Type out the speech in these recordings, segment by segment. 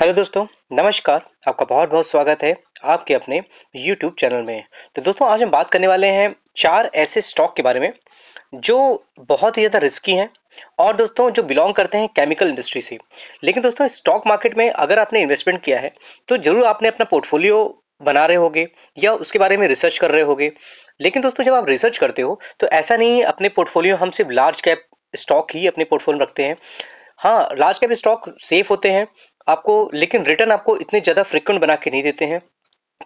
hello दोस्तों नमस्कार आपका बहुत बहुत स्वागत है आपके अपने यूट्यूब चैनल में तो दोस्तों आज हम बात करने वाले हैं चार ऐसे स्टॉक के बारे में जो बहुत ही ज़्यादा रिस्की हैं और दोस्तों जो बिलोंग करते हैं केमिकल इंडस्ट्री से लेकिन दोस्तों स्टॉक मार्केट में अगर आपने इन्वेस्टमेंट किया है तो ज़रूर आपने अपना पोर्टफोलियो बना रहे होगे या उसके बारे में रिसर्च कर रहे होगे लेकिन दोस्तों जब आप रिसर्च करते हो तो ऐसा नहीं है अपने पोर्टफोलियो हम सिर्फ लार्ज कैप स्टॉक ही अपने पोर्टफोलियो रखते हैं हाँ लार्ज कैप स्टॉक सेफ होते हैं आपको लेकिन रिटर्न आपको इतने ज़्यादा फ्रिक्वेंट बना के नहीं देते हैं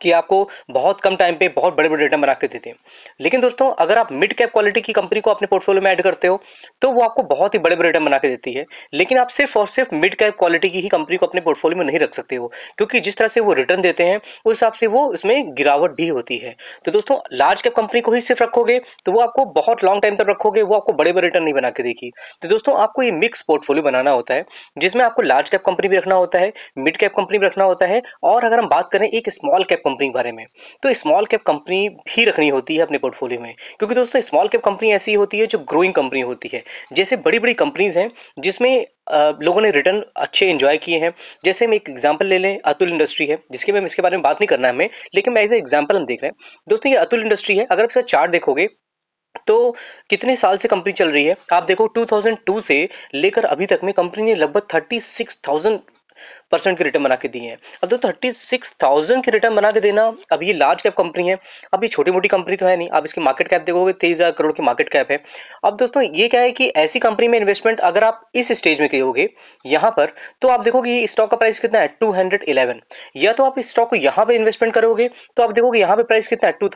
कि आपको बहुत कम टाइम पे बहुत बड़े बड़े डेटा बना के देते हैं लेकिन दोस्तों अगर आप मिड कैप क्वालिटी की कंपनी को अपने पोर्टफोलियो में ऐड करते हो तो वो आपको बहुत ही बड़े बड़े डेटा बना के देती है लेकिन आप सिर्फ और सिर्फ मिड कैप क्वालिटी की ही कंपनी को अपने पोर्टफोलियो में नहीं रख सकते हो क्योंकि जिस तरह से वो रिटर्न देते हैं उस हिसाब से वो उसमें गिरावट भी होती है तो दोस्तों लार्ज कैप कंपनी को ही सिर्फ रखोगे तो वो आपको बहुत लॉन्ग टाइम तक रखोगे वो आपको बड़े बड़े रिटर्न नहीं बना के देगी तो दोस्तों आपको ये मिक्स पोर्टफोलियो बनाना होता है जिसमें आपको लार्ज कैप कंपनी भी रखना होता है मिड कैप कंपनी भी रखना होता है और अगर हम बात करें एक स्मॉल कैप कैप कंपनी के बारे में तो स्मॉल कैप कंपनी भी रखनी होती है अपने पोर्टफोलियो में क्योंकि दोस्तों स्मॉल कैप कंपनी ऐसी होती है जो ग्रोइंग कंपनी होती है जैसे बड़ी बड़ी कंपनीज हैं जिसमें लोगों ने रिटर्न अच्छे इंजॉय किए हैं जैसे हम एक एग्जाम्पल ले लें अतुल इंडस्ट्री है जिसके में इसके बारे में बात नहीं करना है हमें लेकिन मैं एज एग्जाम्पल हम देख रहे हैं दोस्तों ये अतुल इंडस्ट्री है अगर आप इसका चार्ट देखोगे तो कितने साल से कंपनी चल रही है आप देखो 2002 से लेकर अभी तक में कंपनी ने लगभग 36,000 परसेंट के रिटर्न बना के दिए हैं अब तो थर्टी सिक्स थाउजेंड के रिटर्न बना के देना अब ये लार्ज कैप कंपनी है अब ये छोटी मोटी कंपनी तो है नहीं अब इसकी मार्केट कैप देखोगे तेईस हज़ार करोड़ की मार्केट कैप है अब दोस्तों ये क्या है कि ऐसी कंपनी में इन्वेस्टमेंट अगर आप इस स्टेज में करोगे यहाँ पर तो आप देखोगे ये स्टॉक का प्राइस कितना है टू या तो आप इस स्टॉक को यहाँ पर इन्वेस्टमेंट करोगे तो आप देखोगे यहाँ पर प्राइस कितना है टू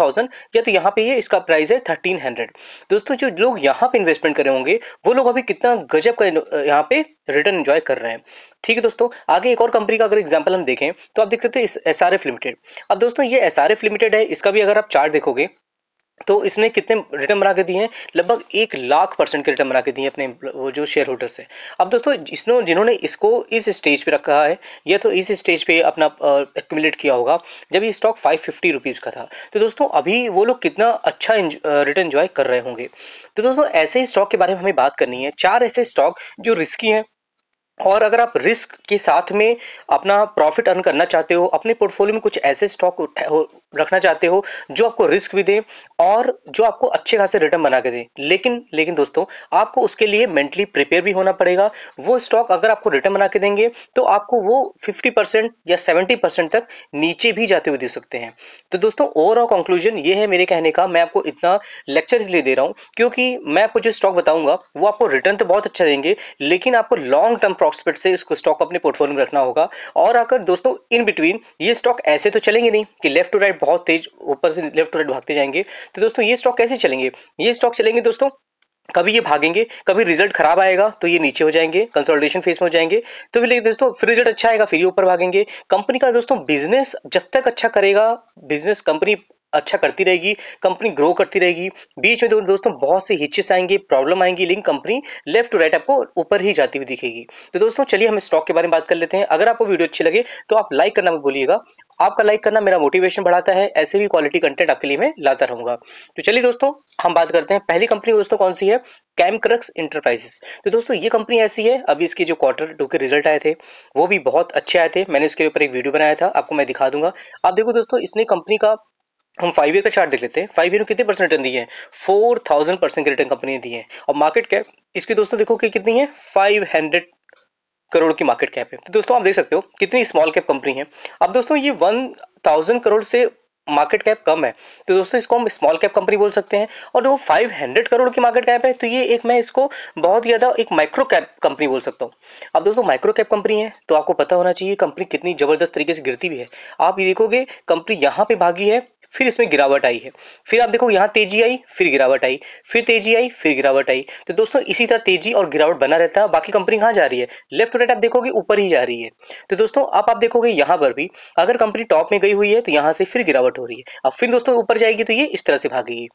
या तो यहाँ पर ये इसका प्राइस है थर्टीन दोस्तों जो लोग यहाँ पर इन्वेस्टमेंट करे होंगे वो लोग अभी कितना गजब का यहाँ पर रिटर्न इन्जॉय कर रहे हैं ठीक है दोस्तों आगे एक और कंपनी का अगर एग्जाम्पल हम देखें तो आप देख सकते एस आर एफ लिमिटेड अब दोस्तों ये एस आर एफ लिमिटेड है इसका भी अगर आप चार्ट देखोगे तो इसने कितने रिटर्न बना के दिए हैं लगभग एक लाख परसेंट के रिटर्न बना के दिए अपने वो जो शेयर होल्डर्स हैं अब दोस्तों जिसने जिन्होंने इसको इस स्टेज पे रखा है या तो इस स्टेज पे अपना एक्यूमुलेट किया होगा जब ये स्टॉक फाइव फिफ्टी रुपीज़ का था तो दोस्तों अभी वो लोग कितना अच्छा रिटर्न इंजॉय कर रहे होंगे तो दोस्तों ऐसे ही स्टॉक के बारे में हमें बात करनी है चार ऐसे स्टॉक जो रिस्की हैं और अगर आप रिस्क के साथ में अपना प्रॉफिट अर्न करना चाहते हो अपने पोर्टफोलियो में कुछ ऐसे स्टॉक रखना चाहते हो जो आपको रिस्क भी दे और जो आपको अच्छे खासे रिटर्न बना के दे लेकिन लेकिन दोस्तों आपको उसके लिए मेंटली प्रिपेयर भी होना पड़ेगा वो स्टॉक अगर आपको रिटर्न बना के देंगे तो आपको वो फिफ्टी परसेंट या सेवेंटी परसेंट तक नीचे भी जाते हुए दे सकते हैं तो दोस्तों ओवरऑल कंक्लूजन ये है मेरे कहने का मैं आपको इतना लेक्चर इसलिए दे रहा हूँ क्योंकि मैं आपको जो स्टॉक बताऊंगा वो आपको रिटर्न तो बहुत अच्छा देंगे लेकिन आपको लॉन्ग टर्म प्रॉस्पेक्ट से इसको स्टॉक अपने पोर्टफोलियो में रखना होगा और आकर दोस्तों इन बिटवीन ये स्टॉक ऐसे तो चलेंगे नहीं कि लेफ्ट टू राइट बहुत तेज ऊपर से लेफ्ट टू राइट भागते जाएंगे तो दोस्तों ये स्टॉक कैसे चलेंगे ये स्टॉक चलेंगे दोस्तों कभी ये भागेंगे कभी रिजल्ट खराब आएगा तो ये नीचे हो जाएंगे कंसोलिडेशन फेज में हो जाएंगे तो फिर दोस्तों फिर रिजल्ट अच्छा आएगा फिर ये ऊपर भागेंगे कंपनी का दोस्तों बिजनेस जब तक अच्छा करेगा बिजनेस कंपनी अच्छा करती रहेगी कंपनी ग्रो करती रहेगी बीच में दोस्तों बहुत से हिचेस आएंगे प्रॉब्लम आएंगी लेकिन कंपनी लेफ्ट टू राइट आपको ऊपर ही जाती हुई दिखेगी तो दोस्तों चलिए हम स्टॉक के बारे में बात कर लेते हैं अगर आपको वीडियो अच्छी लगे तो आप लाइक करना भी बोलिएगा आपका लाइक करना मेरा मोटिवेशन बढ़ाता है ऐसे भी क्वालिटी कंटेंट आपके लिए मैं लाता रहूंगा तो चलिए दोस्तों हम बात करते हैं पहली कंपनी दोस्तों कौन सी है कैमक्रक्स इंटरप्राइजेस तो दोस्तों ये कंपनी ऐसी है अभी इसके जो क्वार्टर टू के रिजल्ट आए थे वो भी बहुत अच्छे आए थे मैंने इसके ऊपर एक वीडियो बनाया था आपको मैं दिखा दूंगा आप देखो दोस्तों इसने कंपनी का हम फाइव ईयर का चार्ट देख लेते हैं फाइव ईयर में कितने परसेंट रिटर्न दिए हैं four thousand percent return company ने दिए हैं और मार्केट कैप इसकी दोस्तों देखो कि कितनी है फाइव हंड्रेड करोड़ की मार्केट कैप है तो दोस्तों आप देख सकते हो कितनी स्मॉल कैप कंपनी है अब दोस्तों ये वन थाउजेंड करोड़ से मार्केट कैप कम है तो दोस्तों इसको हम स्मॉल कैप कंपनी बोल सकते हैं और फाइव हंड्रेड करोड़ की मार्केट कैप है तो ये एक मैं इसको बहुत ही ज़्यादा एक माइक्रो कैप कंपनी बोल सकता हूँ अब दोस्तों माइक्रो कैप कंपनी है तो आपको पता होना चाहिए कंपनी कितनी ज़बरदस्त तरीके से गिरती भी है आप ये देखोगे कंपनी यहाँ पे भागी है फिर इसमें गिरावट आई है फिर आप देखो यहाँ तेजी आई फिर गिरावट आई फिर तेजी आई फिर गिरावट आई तो दोस्तों इसी तरह तेजी और गिरावट बना रहता है बाकी कंपनी कहाँ जा रही है लेफ्ट टू राइट आप देखोगे ऊपर ही जा रही है तो दोस्तों आप आप देखोगे यहाँ पर भी अगर कंपनी टॉप में गई हुई है तो यहाँ से फिर गिरावट हो रही है अब फिर दोस्तों ऊपर जाएगी तो ये इस तरह से भागेगी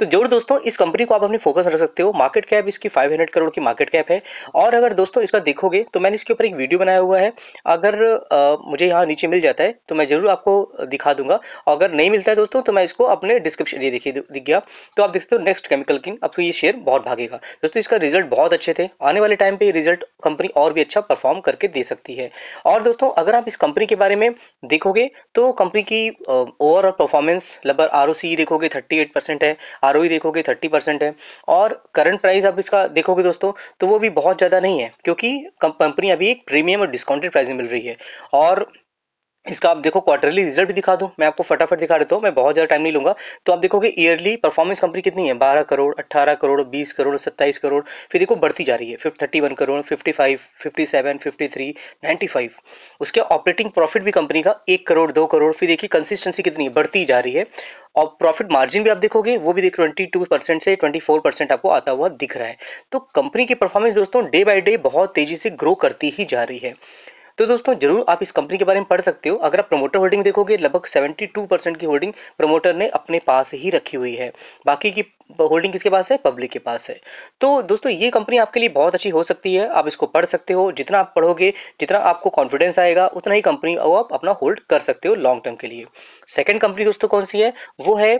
तो जरूर दोस्तों इस कंपनी को आप अपनी फोकस रख सकते हो मार्केट कैप इसकी 500 करोड़ की मार्केट कैप है और अगर दोस्तों इसका देखोगे तो मैंने इसके ऊपर एक वीडियो बनाया हुआ है अगर आ, मुझे यहाँ नीचे मिल जाता है तो मैं जरूर आपको दिखा दूंगा अगर नहीं मिलता है दोस्तों तो मैं इसको अपने डिस्क्रिप्शन ये देखिए दिख गया तो आप देखते हो नेक्स्ट केमिकल किंग अब तो ये शेयर बहुत भागेगा दोस्तों इसका रिजल्ट बहुत अच्छे थे आने वाले टाइम पर ये रिजल्ट कंपनी और भी अच्छा परफॉर्म करके दे सकती है और दोस्तों अगर आप इस कंपनी के बारे में देखोगे तो कंपनी की ओवरऑल परफॉर्मेंस लगभग आर e देखोगे थर्टी है आर देखोगे थर्टी परसेंट है और करंट प्राइस आप इसका देखोगे दोस्तों तो वो भी बहुत ज़्यादा नहीं है क्योंकि कंपनी अभी एक प्रीमियम और डिस्काउंटेड प्राइस में मिल रही है और इसका आप देखो क्वार्टरली रिजल्ट भी दिखा दूँ मैं आपको फटाफट दिखा देता हूँ मैं बहुत ज़्यादा टाइम नहीं लूँगा तो आप देखोगे ईयरली परफॉर्मेंस कंपनी कितनी है बारह करोड़ अट्ठारह करोड़ बीस करोड़ सत्ताईस करोड़ फिर देखो बढ़ती जा रही है fifty thirty one crore fifty five fifty seven fifty three ninety five उसके ऑपरेटिंग प्रॉफिट भी कंपनी का एक करोड़ दो करोड़ फिर देखिए कंसिस्टेंसी कितनी है बढ़ती जा रही है और प्रॉफिट मार्जिन भी आप देखोगे वो भी देखो ट्वेंटी टू परसेंट से ट्वेंटी फोर परसेंट आपको आता हुआ दिख रहा है तो कंपनी की परफॉर्मेंस दोस्तों डे बाई डे बहुत तेज़ी से ग्रो करती ही जा रही है तो दोस्तों जरूर आप इस कंपनी के बारे में पढ़ सकते हो अगर आप प्रमोटर होल्डिंग देखोगे लगभग सेवेंटी टू परसेंट की होल्डिंग प्रमोटर ने अपने पास ही रखी हुई है बाकी की होल्डिंग किसके पास है पब्लिक के पास है तो दोस्तों ये कंपनी आपके लिए बहुत अच्छी हो सकती है आप इसको पढ़ सकते हो जितना आप पढ़ोगे जितना आपको कॉन्फिडेंस आएगा उतना ही कंपनी आप अपना होल्ड कर सकते हो लॉन्ग टर्म के लिए सेकेंड कंपनी दोस्तों कौन सी है वो है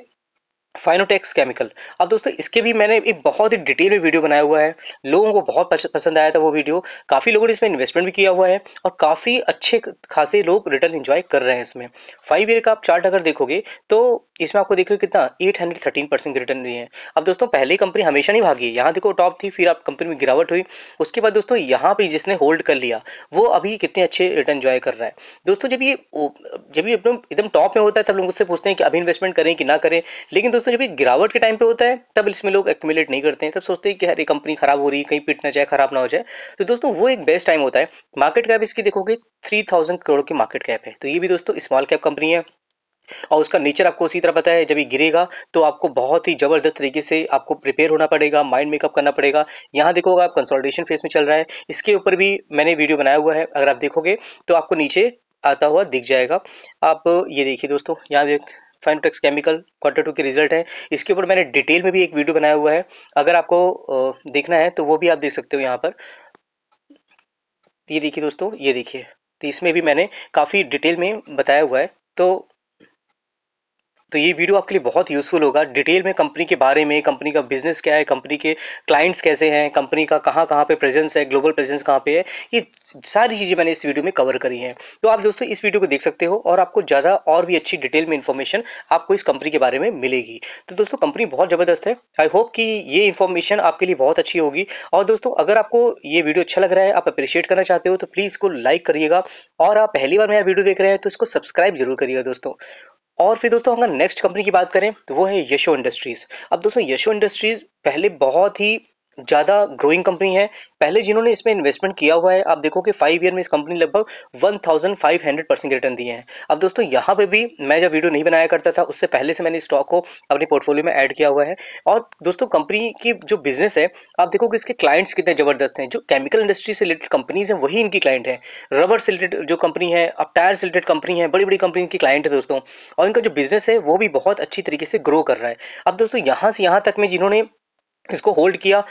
फाइनोटेक्स केमिकल अब दोस्तों इसके भी मैंने एक बहुत ही डिटेल में वीडियो बनाया हुआ है लोगों को बहुत पसंद आया था वो वीडियो काफ़ी लोगों ने इसमें इन्वेस्टमेंट भी किया हुआ है और काफ़ी अच्छे खासे लोग रिटर्न एंजॉय कर रहे हैं इसमें फाइव ईयर का आप चार्ट अगर देखोगे तो इसमें आपको देखो कितना eight hundred thirteen percent return दिए हैं अब दोस्तों पहले कंपनी हमेशा नहीं भागी यहाँ देखो टॉप थी फिर आप कंपनी में गिरावट हुई उसके बाद दोस्तों यहाँ पे जिसने होल्ड कर लिया वो अभी कितने अच्छे रिटर्न जॉय कर रहा है दोस्तों जब ये जब ये एकदम टॉप में होता है तब लोग उससे पूछते हैं कि अभी इन्वेस्टमेंट करें कि ना करें लेकिन दोस्तों जब ये गिरावट के टाइम पर होता है तब इसमें लोग एक्मिलेट नहीं करते हैं तब सोचते हैं कि अरे कंपनी खराब हो रही है कहीं पिट ना जाए खराब ना हो जाए तो दोस्तों वो एक बेस्ट टाइम होता है मार्केट कैप इसकी देखोगे थ्री करोड़ की मार्केट कैप है तो ये भी दोस्तों स्मॉल कैप कंपनी है और उसका नेचर आपको उसी तरह पता है जब ये गिरेगा तो आपको बहुत ही ज़बरदस्त तरीके से आपको प्रिपेयर होना पड़ेगा माइंड मेकअप करना पड़ेगा यहाँ देखोगे आप कंसोलिडेशन फेज में चल रहा है इसके ऊपर भी मैंने वीडियो बनाया हुआ है अगर आप देखोगे तो आपको नीचे आता हुआ दिख जाएगा आप ये देखिए दोस्तों यहाँ देख फाइनटेक्स केमिकल क्वार्टर टू के रिजल्ट है इसके ऊपर मैंने डिटेल में भी एक वीडियो बनाया हुआ है अगर आपको देखना है तो वो भी आप देख सकते हो यहाँ पर ये देखिए दोस्तों ये देखिए तो इसमें भी मैंने काफ़ी डिटेल में बताया हुआ है तो तो ये वीडियो आपके लिए बहुत यूज़फुल होगा डिटेल में कंपनी के बारे में कंपनी का बिजनेस क्या है कंपनी के क्लाइंट्स कैसे हैं कंपनी का कहाँ कहाँ पे प्रेजेंस है ग्लोबल प्रेजेंस कहाँ पे है ये सारी चीज़ें मैंने इस वीडियो में कवर करी हैं तो आप दोस्तों इस वीडियो को देख सकते हो और आपको ज़्यादा और भी अच्छी डिटेल में इन्फॉर्मेशन आपको इस कंपनी के बारे में मिलेगी तो दोस्तों कंपनी बहुत ज़बरदस्त है आई होप कि ये इन्फॉर्मेशन आपके लिए बहुत अच्छी होगी और दोस्तों अगर आपको ये वीडियो अच्छा लग रहा है आप अप्रिशिएट करना चाहते हो तो प्लीज़ इसको लाइक करिएगा और आप पहली बार मेरा वीडियो देख रहे हैं तो इसको सब्सक्राइब जरूर करिएगा दोस्तों और फिर दोस्तों अगर नेक्स्ट कंपनी की बात करें तो वो है यशो इंडस्ट्रीज़ अब दोस्तों यशो इंडस्ट्रीज़ पहले बहुत ही ज़्यादा ग्रोइंग कंपनी है पहले जिन्होंने इसमें इन्वेस्टमेंट किया हुआ है आप देखो कि फाइव ईयर में इस कंपनी लगभग one thousand five hundred percent return दिए हैं अब दोस्तों यहाँ पे भी मैं जब वीडियो नहीं बनाया करता था उससे पहले से मैंने स्टॉक को अपने पोर्टफोलियो में ऐड किया हुआ है और दोस्तों कंपनी की जो बिजनेस है आप देखो कि इसके क्लाइंट्स कितने ज़बरदस्त हैं जो केमिकल इंडस्ट्री से रिलेटेड कंपनीज हैं वही इनकी क्लाइंट है रबर से रिलेटेड जो कंपनी है अब टायर से रिलेटेड कंपनी है बड़ी बड़ी कंपनी की क्लाइंट है दोस्तों और इनका जो बिजनेस है वो भी बहुत अच्छी तरीके से ग्रो कर रहा है अब दोस्तों यहाँ से यहाँ तक में जिन्होंने इसको होल्ड किया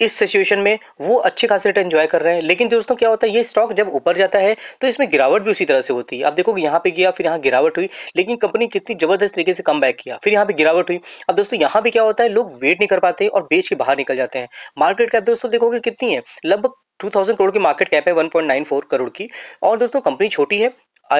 इस सिचुएशन में वो अच्छे खासे रिटर्न एंजॉय कर रहे हैं लेकिन दोस्तों क्या होता है ये स्टॉक जब ऊपर जाता है तो इसमें गिरावट भी उसी तरह से होती है आप देखोगे यहाँ पे गया फिर यहाँ गिरावट हुई लेकिन कंपनी कितनी जबरदस्त तरीके से कम बैक किया फिर यहाँ पे गिरावट हुई अब दोस्तों यहाँ पे क्या होता है लोग वेट नहीं कर पाते और बेच के बाहर निकल जाते हैं मार्केट कैप दोस्तों देखोगे कितनी है लगभग 2000 करोड़ की मार्केट कैप है 1.94 करोड़ की और दोस्तों कंपनी छोटी है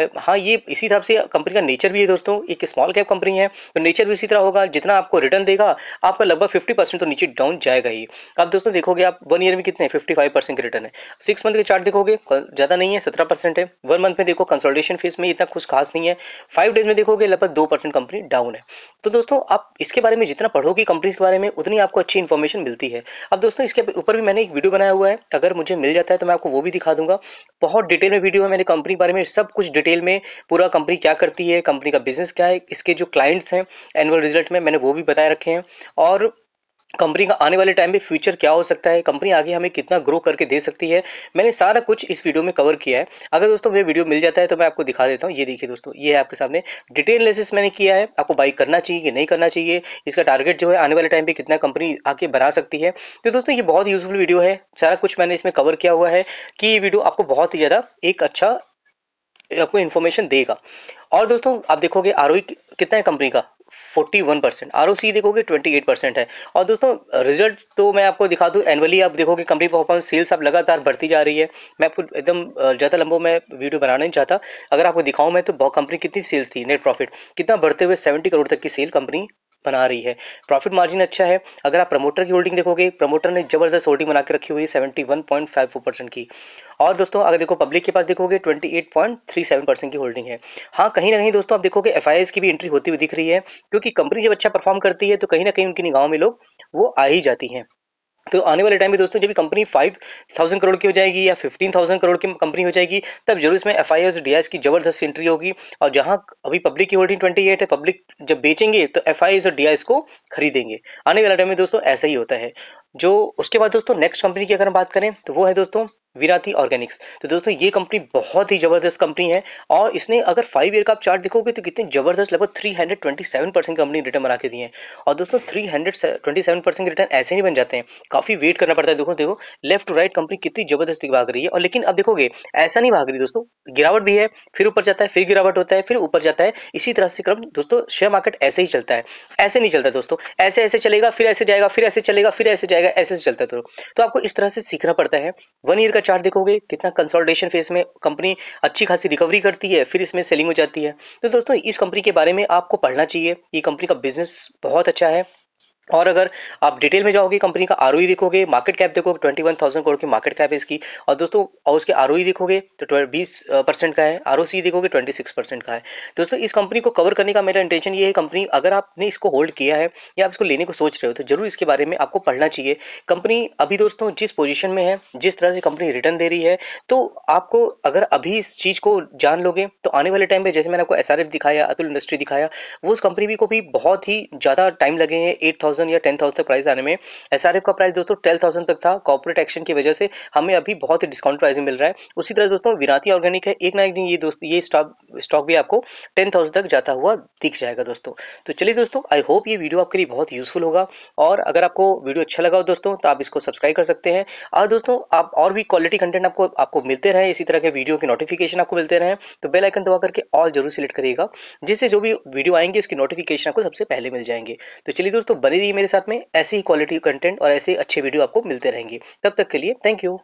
हाँ ये इसी हिसाब से कंपनी का नेचर भी है दोस्तों एक स्मॉल कैप कंपनी है तो नेचर भी इसी तरह होगा जितना आपको रिटर्न देगा आपका लगभग फिफ्टी परसेंट तो नीचे डाउन जाएगा ही अब दोस्तों देखोगे आप वन ईयर में कितने फिफ्टी फाइव परसेंट के रिटर्न है सिक्स मंथ के चार्ट देखोगे ज़्यादा नहीं है सत्रह परसेंट है वन मंथ में देखो कंसल्टेशन फीस में इतना कुछ खास नहीं है फाइव डेज में देखोगे लगभग दो परसेंट कंपनी डाउन है तो दोस्तों आप इसके बारे में जितना पढ़ोगे कंपनीज के बारे में उतनी आपको अच्छी इन्फॉर्मेशन मिलती है अब दोस्तों इसके ऊपर भी मैंने एक वीडियो बनाया हुआ है अगर मुझे मिल जाता है तो मैं आपको वो भी दिखा दूंगा बहुत डिटेल में वीडियो है मैंने कंपनी के बारे में सब कुछ डिटेल में पूरा कंपनी क्या करती है कंपनी का बिजनेस क्या है इसके जो क्लाइंट्स हैं एनुअल रिजल्ट में मैंने वो भी बताए रखे हैं और कंपनी का आने वाले टाइम में फ्यूचर क्या हो सकता है कंपनी आगे हमें कितना ग्रो करके दे सकती है मैंने सारा कुछ इस वीडियो में कवर किया है अगर दोस्तों मुझे वीडियो मिल जाता है तो मैं आपको दिखा देता हूँ ये देखिए दोस्तों ये है आपके सामने डिटेल एनालिसिस मैंने किया है आपको बाई करना चाहिए कि नहीं करना चाहिए इसका टारगेट जो है आने वाले टाइम पर कितना कंपनी आगे बना सकती है तो दोस्तों ये बहुत यूजफुल वीडियो है सारा कुछ मैंने इसमें कवर किया हुआ है कि ये वीडियो आपको बहुत ही ज़्यादा एक अच्छा आपको इन्फॉर्मेशन देगा और दोस्तों आप देखोगे आर e कितना है कंपनी का 41 परसेंट आर देखोगे 28 परसेंट है और दोस्तों रिजल्ट तो मैं आपको दिखा दूँ एनुअली आप देखोगे कंपनी परफॉर्मेंस सेल्स आप लगातार बढ़ती जा रही है मैं आपको एकदम ज़्यादा लंबो मैं वीडियो बनाना नहीं चाहता अगर आपको दिखाऊँ मैं तो कंपनी कितनी सेल्स थी नेट प्रॉफिट कितना बढ़ते हुए सेवेंटी करोड़ तक की सेल कंपनी बना रही है प्रॉफिट मार्जिन अच्छा है अगर आप प्रमोटर की होल्डिंग देखोगे प्रमोटर ने जबरदस्त होल्डिंग बना के रखी हुई है seventy one point five four percent की और दोस्तों अगर देखो पब्लिक के पास देखोगे twenty eight point three seven percent की होल्डिंग है हाँ कहीं ना कहीं दोस्तों आप देखोगे एफ की भी एंट्री होती हुई दिख रही है क्योंकि कंपनी जब अच्छा परफॉर्म करती है तो कहीं ना कहीं उनकी निगाहों में लोग वो आ ही जाती हैं तो आने वाले टाइम में दोस्तों जब कंपनी फाइव थाउजेंड करोड़ की हो जाएगी या फिफ्टीन थाउजेंड करोड़ की कंपनी हो जाएगी तब जरूर इसमें एफ आई की जबरदस्त एंट्री होगी और जहां अभी पब्लिक की होल्डिंग ट्वेंटी एट है पब्लिक जब बेचेंगे तो एफ आई और डी को खरीदेंगे आने वाला टाइम में दोस्तों ऐसा ही होता है जो उसके बाद दोस्तों नेक्स्ट कंपनी की अगर हम बात करें तो वो है दोस्तों विराती ऑर्गेनिक्स तो दोस्तों ये कंपनी बहुत ही ज़बरदस्त कंपनी है और इसने अगर फाइव ईयर का आप चार्ट देखोगे तो कितने ज़बरदस्त लगभग 327 परसेंट कंपनी रिटर्न बना के दिए हैं और दोस्तों 327 परसेंट रिटर्न ऐसे नहीं बन जाते हैं काफ़ी वेट करना पड़ता है देखो देखो लेफ्ट टू राइट कंपनी कितनी ज़बरदस्त भाग रही है और लेकिन अब देखोगे ऐसा नहीं भाग रही दोस्तों गिरावट भी है फिर ऊपर जाता है फिर गिरावट होता है फिर ऊपर जाता है इसी तरह से क्रम दोस्तों शेयर मार्केट ऐसे ही चलता है ऐसे नहीं चलता दोस्तों ऐसे ऐसे चलेगा फिर ऐसे जाएगा फिर ऐसे चलेगा फिर ऐसे जाएगा ऐसे चलता है तो, तो आपको इस तरह से सीखना पड़ता है वन ईयर का चार्ट देखोगे कितना कंसोल्टेशन फेज में कंपनी अच्छी खासी रिकवरी करती है फिर इसमें सेलिंग हो जाती है तो दोस्तों इस कंपनी के बारे में आपको पढ़ना चाहिए ये कंपनी का बिजनेस बहुत अच्छा है और अगर आप डिटेल में जाओगे कंपनी का आर देखोगे मार्केट कैप देखोगे ट्वेंटी वन थाउजेंड करोड़ की मार्केट कैप है इसकी और दोस्तों और उसके आर देखोगे तो बीस परसेंट का है आर देखोगे ट्वेंटी सिक्स परसेंट का है दोस्तों इस कंपनी को कवर करने का मेरा इंटेंशन ये है कंपनी अगर आपने इसको होल्ड किया है या आप इसको लेने को सोच रहे हो तो जरूर इसके बारे में आपको पढ़ना चाहिए कंपनी अभी दोस्तों जिस पोजिशन में है जिस तरह से कंपनी रिटर्न दे रही है तो आपको अगर अभी इस चीज़ को जान लोगे तो आने वाले टाइम पर जैसे मैंने आपको एस दिखाया अतुल इंडस्ट्री दिखाया वो उस कंपनी को भी बहुत ही ज़्यादा टाइम लगे हैं एट थाउजेंड या टेन थाउजेंड तक प्राइस आने में एस का प्राइस दोस्तों ट्वेल्व थाउजेंड तक था कॉपोरेट एक्शन की वजह से हमें अभी बहुत ही डिस्काउंट प्राइस मिल रहा है उसी तरह दोस्तों विराती ऑर्गेनिक है एक ना एक दिन ये दोस्तों ये स्टॉक स्टॉक भी आपको टेन थाउजेंड तक जाता हुआ दिख जाएगा दोस्तों तो चलिए दोस्तों आई होप ये वीडियो आपके लिए बहुत यूजफुल होगा और अगर आपको वीडियो अच्छा लगा हो दोस्तों तो आप इसको सब्सक्राइब कर सकते हैं और दोस्तों आप और भी क्वालिटी कंटेंट आपको आपको मिलते रहे इसी तरह के वीडियो के नोटिफिकेशन आपको मिलते रहे तो बेल आइकन दबा करके ऑल जरूर सिलेक्ट करिएगा जिससे जो भी वीडियो आएंगे उसकी नोटिफिकेशन आपको सबसे पहले मिल जाएंगे तो चलिए दोस्तों बने रहिए मेरे साथ में ऐसी ही क्वालिटी कंटेंट और ऐसे अच्छे वीडियो आपको मिलते रहेंगे तब तक के लिए थैंक यू